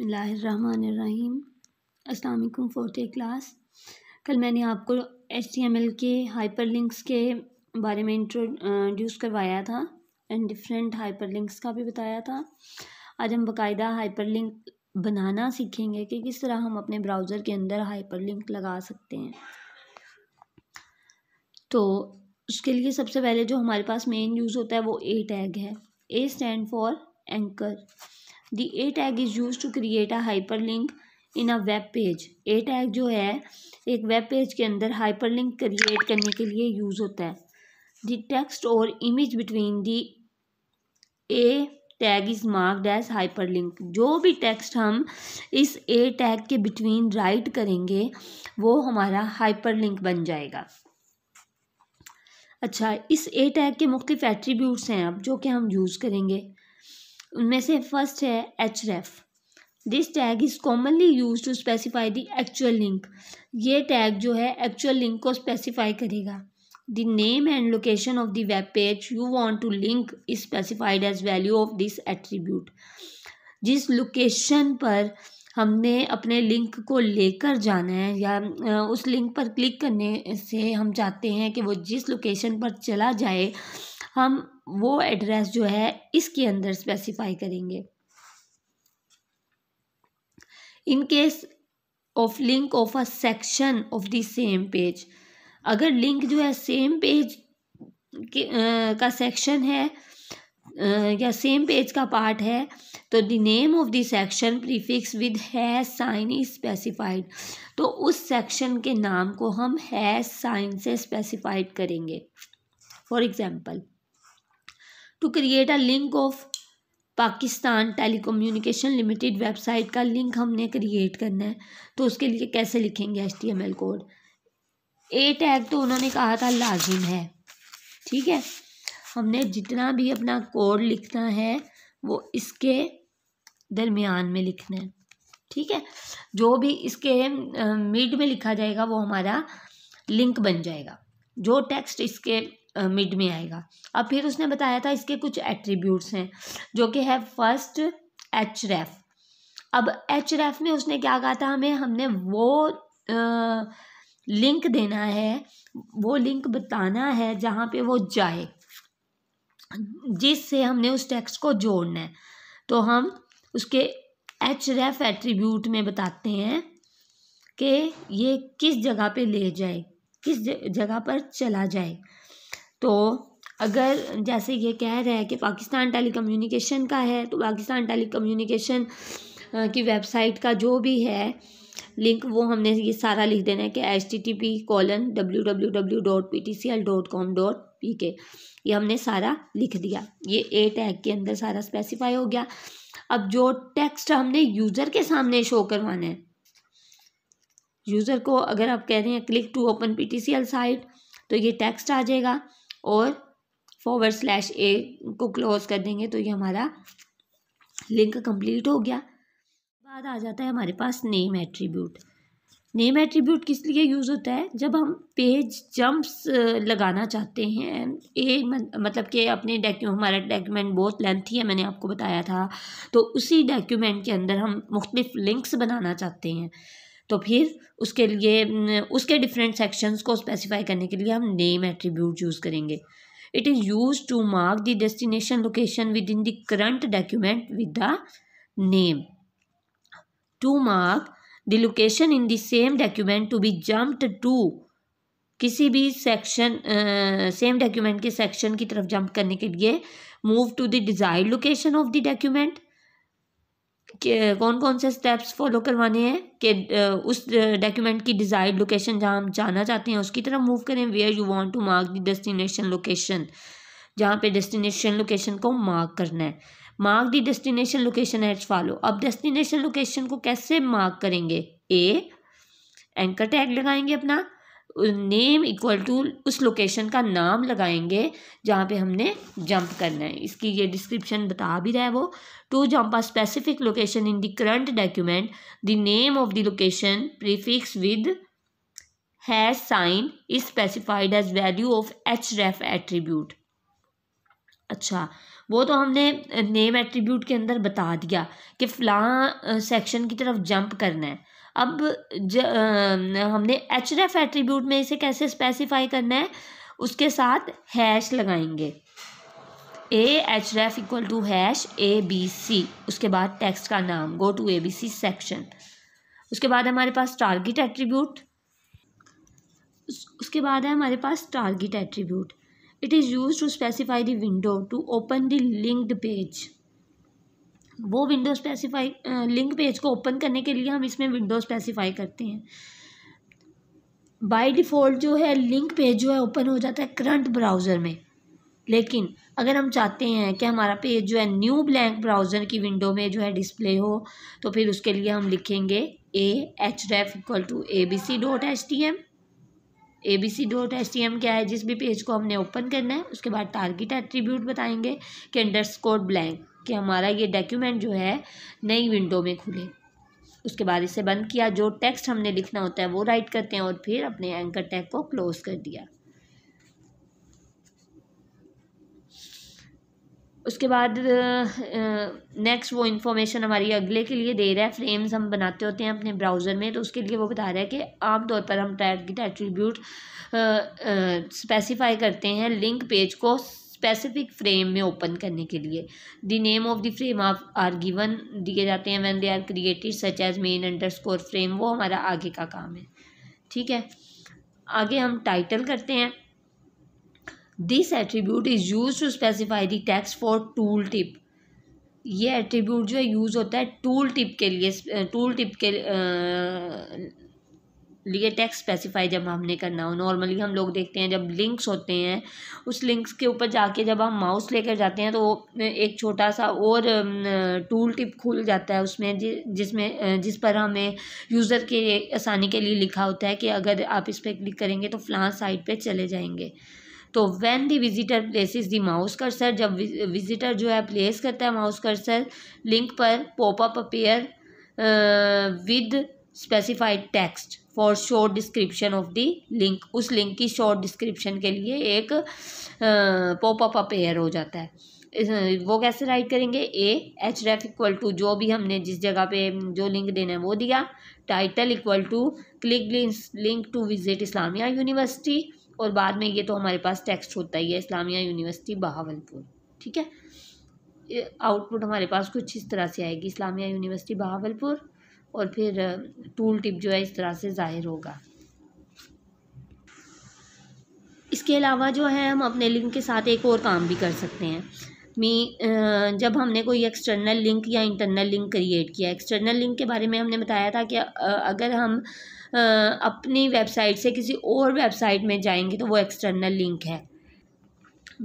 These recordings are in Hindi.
बसमीम अलकुम फोर्थ क्लास कल मैंने आपको एच के हाइपर लिंक्स के बारे में इंट्रोड्यूस करवाया था एंड डिफरेंट हाइपर लिंक्स का भी बताया था आज हम बाकायदा हाइपर लिंक बनाना सीखेंगे कि किस तरह हम अपने ब्राउज़र के अंदर हाइपर लिंक लगा सकते हैं तो उसके लिए सबसे पहले जो हमारे पास मेन यूज़ होता है वो ए टैग है A stand for anchor the A tag is use to create a hyper link in a web page A tag जो है एक वेब पेज के अंदर हाइपर लिंक क्रिएट करने के लिए यूज़ होता है द टेक्स्ट और image between the A tag is marked as hyper link जो भी टेक्स्ट हम इस ए टैग के बिटवीन राइट करेंगे वो हमारा हाइपर लिंक बन जाएगा अच्छा इस ए टैग के मुख्तफ एट्रीब्यूट्स हैं अब जो कि हम यूज़ करेंगे उनमें से फर्स्ट है H ref this tag is commonly use to specify the actual link ये टैग जो है एक्चुअल लिंक को स्पेसिफाई करेगा the name and location of the web page you want to link is specified as value of this attribute जिस लोकेशन पर हमने अपने लिंक को लेकर जाना है या उस लिंक पर क्लिक करने से हम चाहते हैं कि वो जिस लोकेशन पर चला जाए हम वो एड्रेस जो है इसके अंदर स्पेसिफाई करेंगे in case of link of a section of the same page अगर लिंक जो है सेम पेज के, आ, का सेक्शन है आ, या सेम पेज का पार्ट है तो the name of the section prefix with है साइन इज स्पेसिफाइड तो उस सेक्शन के नाम को हम है साइन से स्पेसिफाइड करेंगे for example to create a link of Pakistan telecommunication limited website का लिंक हमने क्रिएट करना है तो उसके लिए कैसे लिखेंगे H T M L code A tag तो उन्होंने कहा था लाजिम है ठीक है हमने जितना भी अपना कोड लिखना है वो इसके दरमियान में लिखना है ठीक है जो भी इसके मिड में लिखा जाएगा वो हमारा लिंक बन जाएगा जो टेक्स्ट इसके मिड में आएगा अब फिर उसने बताया था इसके कुछ एट्रीब्यूट्स हैं जो कि है फर्स्ट एच रेफ अब एच रेफ में उसने क्या कहा था हमें हमने वो आ, लिंक देना है वो लिंक बताना है जहाँ पे वो जाए जिससे हमने उस टेक्स्ट को जोड़ना है तो हम उसके एच रेफ एट्रीब्यूट में बताते हैं कि ये किस जगह पे ले जाए किस जगह पर चला जाए तो अगर जैसे ये कह रहा है कि पाकिस्तान टेली कम्युनिकेशन का है तो पाकिस्तान टेली कम्युनिकेशन की वेबसाइट का जो भी है लिंक वो हमने ये सारा लिख देना है कि H T T P colon W W W dot P T C L dot com dot P K ये हमने सारा लिख दिया ये ए टैग के अंदर सारा स्पेसिफाई हो गया अब जो टेक्स्ट हमने यूज़र के सामने शो करवाना है यूज़र को अगर आप कह रहे हैं click to open P T C L site तो ये टेक्स्ट आ जाएगा और फॉरवर्ड स्लैश ए को क्लोज कर देंगे तो ये हमारा लिंक कंप्लीट हो गया बाद आ जाता है हमारे पास नेम एट्रीब्यूट नेम एट्रीब्यूट किस लिए यूज़ होता है जब हम पेज जंप्स लगाना चाहते हैं ए मतलब कि अपने डॉक्यू हमारा डॉक्यूमेंट बहुत लेंथी है मैंने आपको बताया था तो उसी डॉक्यूमेंट के अंदर हम मुख्तलिफ़ लिंक्स बनाना चाहते हैं तो फिर उसके लिए उसके डिफरेंट सेक्शंस को स्पेसिफाई करने के लिए हम नेम एट्रीब्यूट चूज करेंगे it is use to mark the destination location within the current document with the name to mark the location in the same document to be jumped to किसी भी सेक्शन सेम डॉक्यूमेंट के सेक्शन की तरफ जंप करने के लिए move to the desired location of the document कि कौन कौन से स्टेप्स फॉलो करवाने हैं कि उस डॉक्यूमेंट की डिज़ायर्ड लोकेशन जहाँ हम जाना चाहते हैं उसकी तरफ मूव करें where you want to mark the destination location जहाँ पे डेस्टिनेशन लोकेशन को मार्क करना है mark the destination location as follow अब डेस्टिनेशन लोकेशन को कैसे मार्क करेंगे ए एंकर टैग लगाएंगे अपना नेम इक्वल टू उस लोकेशन का नाम लगाएंगे जहाँ पे हमने जंप करना है इसकी ये डिस्क्रिप्शन बता भी रहा है वो to jump a specific location in the current document the name of the location prefix with hash sign is specified as value of H ref attribute अच्छा वो तो हमने नेम एट्रीब्यूट के अंदर बता दिया कि फ़लाँ सेक्शन की तरफ जंप करना है अब ज, आ, हमने एच रेफ एट्रीब्यूट में इसे कैसे स्पेसिफाई करना है उसके साथ हैश लगाएंगे a H ref equal to hash A B C उसके बाद टेक्स्ट का नाम go to A B C section उसके बाद हमारे पास टारगेट एट्रीब्यूट उसके बाद है हमारे पास target attribute it is use to specify the window to open the linked page वो विंडो स्पेसिफाई लिंक पेज को ओपन करने के लिए हम इसमें विंडो स्पेसिफाई करते हैं बाई डिफ़ॉल्ट जो है लिंक पेज जो है ओपन हो जाता है करंट ब्राउज़र में लेकिन अगर हम चाहते हैं कि हमारा पेज जो है न्यू ब्लैंक ब्राउज़र की विंडो में जो है डिस्प्ले हो तो फिर उसके लिए हम लिखेंगे a H ref equal to A B C dot H T M A B C dot H T M क्या है जिस भी पेज को हमने ओपन करना है उसके बाद टारगेट एट्रीब्यूट बताएंगे कि अंडर स्कोर ब्लैंक कि हमारा ये डॉक्यूमेंट जो है नई विंडो में खुले उसके बाद इसे बंद किया जो टेक्स्ट हमने लिखना होता है वो राइट करते हैं और फिर अपने एंकर टैग को क्लोज कर दिया उसके बाद नेक्स्ट वो इन्फॉर्मेशन हमारी अगले के लिए दे रहा है फ्रेम्स हम बनाते होते हैं अपने ब्राउज़र में तो उसके लिए वो बता रहा है कि आमतौर पर हम टैग की एट्रीब्यूट स्पेसिफाई करते हैं लिंक पेज को स्पेसिफिक फ्रेम में ओपन करने के लिए the name of the frame of are given दिए जाते हैं when they are created such as main score frame वो हमारा आगे का काम है ठीक है आगे हम टाइटल करते हैं this attribute is use to specify the text for tool tip ये एट्रीब्यूट जो है यूज़ होता है टूल टिप के लिए टूल टिप के लिए टेक्स्ट स्पेसिफाई जब हमने करना हो नॉर्मली हम लोग देखते हैं जब लिंक्स होते हैं उस लिंक्स के ऊपर जाके जब हम माउस लेकर जाते हैं तो एक छोटा सा और टूल टिप खुल जाता है उसमें जिसमें जिस पर हमें यूज़र के आसानी के लिए लिखा होता है कि अगर आप इस पर क्लिक करेंगे तो फ्लान साइड पर चले जाएंगे तो when the visitor places the mouse cursor जब विजिटर जो है प्लेस करता है माउस कर्सर लिंक पर popup appear with specified text for short description of the link उस लिंक की शॉर्ट डिस्क्रिप्शन के लिए एक पॉपअप अपेयर हो जाता है वो कैसे राइट करेंगे a H ref equal to जो भी हमने जिस जगह पे जो लिंक देना है वो दिया title equal to click link to visit Islamia University और बाद में ये तो हमारे पास टेक्स्ट होता ही है इस्लामिया यूनिवर्सिटी बहावलपुर ठीक है आउटपुट हमारे पास कुछ इस तरह से आएगी इस्लामिया यूनिवर्सिटी बहावलपुर और फिर टूल टिप जो है इस तरह से ज़ाहिर होगा इसके अलावा जो है हम अपने लिंक के साथ एक और काम भी कर सकते हैं मी जब हमने कोई एक्सटर्नल लिंक या इंटरनल लिंक क्रिएट किया एक्सटर्नल लिंक के बारे में हमने बताया था कि अगर हम अपनी वेबसाइट से किसी और वेबसाइट में जाएंगे तो वो एक्सटर्नल लिंक है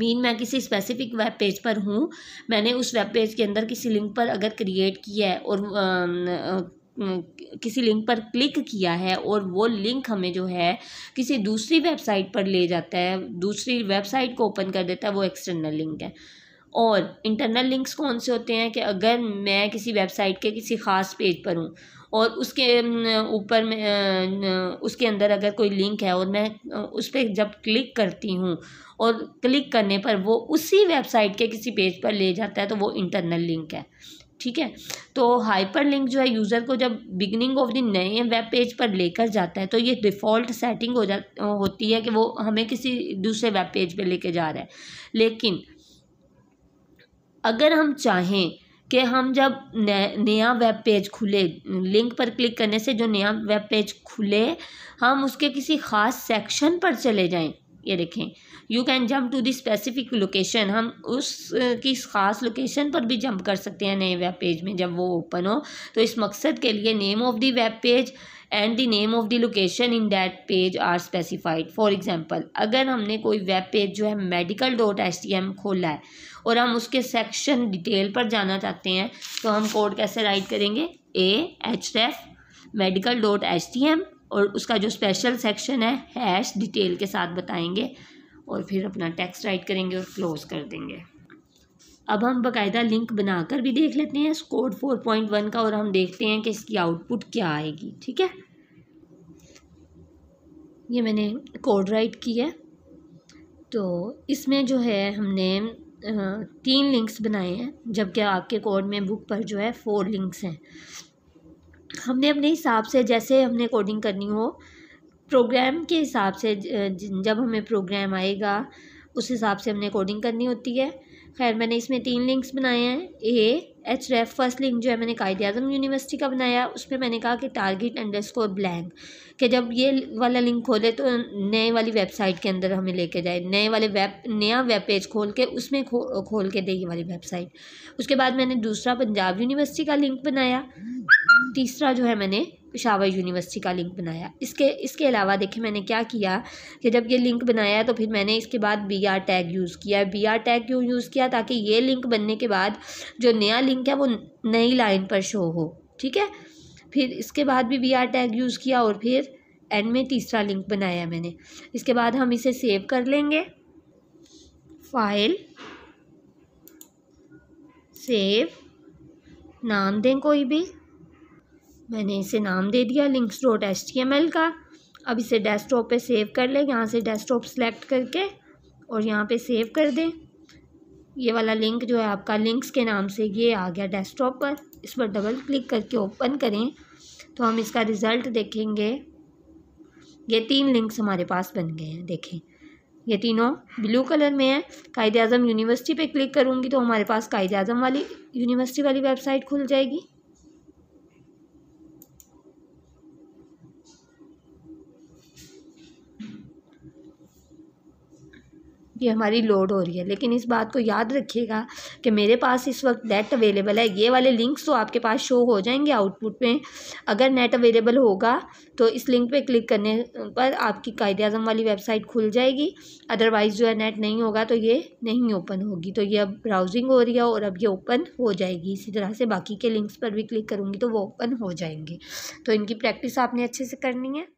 मीन मैं किसी स्पेसिफिक वेब पेज पर हूँ मैंने उस वेब पेज के अंदर किसी लिंक पर अगर क्रिएट किया है और किसी लिंक पर क्लिक किया है और वो लिंक हमें जो है किसी दूसरी वेबसाइट पर ले जाता है दूसरी वेबसाइट को ओपन कर देता है वो एक्सटर्नल लिंक है और इंटरनल लिंक्स कौन से होते हैं कि अगर मैं किसी वेबसाइट के किसी ख़ास पेज पर हूँ और उसके ऊपर में उसके अंदर अगर कोई लिंक है और मैं उस पर जब क्लिक करती हूँ और क्लिक करने पर वो उसी वेबसाइट के किसी पेज पर ले जाता है तो वो इंटरनल लिंक है ठीक है तो हाइपर लिंक जो है यूज़र को जब बिगनिंग ऑफ द नए वेब पेज पर लेकर जाता है तो ये डिफ़ॉल्ट सेटिंग हो जा होती है कि वो हमें किसी दूसरे वेब पेज पर लेके जा रहा है लेकिन अगर हम चाहें कि हम जब नया वेब पेज खुले लिंक पर क्लिक करने से जो नया वेब पेज खुले हम उसके किसी ख़ास सेक्शन पर चले जाएं ये देखें you can jump to the specific location हम उस की ख़ास लोकेशन पर भी जंप कर सकते हैं नए वेब पेज में जब वो ओपन हो तो इस मकसद के लिए name of the web page and the name of the location in that page are specified for example अगर हमने कोई वेब पेज जो है medical dot S T M खोला है और हम उसके सेक्शन डिटेल पर जाना चाहते हैं तो हम कोड कैसे राइट करेंगे a H ref medical dot H T M और उसका जो स्पेशल सेक्शन है हैश डिटेल के साथ बताएंगे और फिर अपना टेक्स्ट राइट करेंगे और क्लोज कर देंगे अब हम बकायदा लिंक बनाकर भी देख लेते हैं स्कोर फोर पॉइंट वन का और हम देखते हैं कि इसकी आउटपुट क्या आएगी ठीक है ये मैंने कोड राइट की है तो इसमें जो है हमने तीन लिंक्स बनाए हैं जबकि आपके कोड में बुक पर जो है फोर लिंक्स हैं हमने अपने हिसाब से जैसे हमने कोडिंग करनी हो प्रोग्राम के हिसाब से जब हमें प्रोग्राम आएगा उस हिसाब से हमने कोडिंग करनी होती है खैर मैंने इसमें तीन लिंक्स बनाए हैं a H ref first link जो है मैंने कायद अजम यूनिवर्सिटी का बनाया उसमें मैंने कहा कि टारगेट अंडर स्कोर ब्लैंक कि जब ये वाला लिंक खोले तो नए वाली वेबसाइट के अंदर हमें लेके जाए नए वाले वेब नया वेब पेज खोल के उसमें खो, खोल के दे ये वाली वेबसाइट उसके बाद मैंने दूसरा पंजाब यूनिवर्सिटी का लिंक बनाया तीसरा जो है मैंने पिशावर यूनिवर्सिटी का लिंक बनाया इसके इसके अलावा देखिए मैंने क्या किया कि जब ये लिंक बनाया तो फिर मैंने इसके बाद बी आर टैग यूज़ किया बी आर टैग क्यों यूज़ किया ताकि ये लिंक बनने के बाद जो नया लिंक है वो नई लाइन पर शो हो ठीक है फिर इसके बाद भी बी आर टैग यूज़ किया और फिर एंड में तीसरा लिंक बनाया मैंने इसके बाद हम इसे सेव कर लेंगे फाइल सेव नाम दें कोई भी मैंने इसे नाम दे दिया links dot H T M L का अब इसे डेस्कटॉप पे सेव कर लें यहाँ से डेस्कटॉप सेलेक्ट करके और यहाँ पे सेव कर दें ये वाला लिंक जो है आपका लिंक्स के नाम से ये आ गया डेस्कटॉप पर इस पर डबल क्लिक करके ओपन करें तो हम इसका रिज़ल्ट देखेंगे ये तीन लिंक्स हमारे पास बन गए हैं देखें ये तीनों ब्लू कलर में है कायदे अजम यूनिवर्सिटी पे क्लिक करूँगी तो हमारे पास कायदे अजम वाली यूनिवर्सिटी वाली वेबसाइट खुल जाएगी ये हमारी लोड हो रही है लेकिन इस बात को याद रखिएगा कि मेरे पास इस वक्त नेट अवेलेबल है ये वाले लिंक्स तो आपके पास शो हो जाएंगे आउटपुट में अगर नेट अवेलेबल होगा तो इस लिंक पे क्लिक करने पर आपकी कायद अजम वाली वेबसाइट खुल जाएगी अदरवाइज़ जो है नेट नहीं होगा तो ये नहीं ओपन होगी तो ये अब ब्राउजिंग हो रही है और अब ये ओपन हो जाएगी इसी तरह से बाकी के लिंक्स पर भी क्लिक करूँगी तो वो ओपन हो जाएंगे तो इनकी प्रैक्टिस आपने अच्छे से करनी है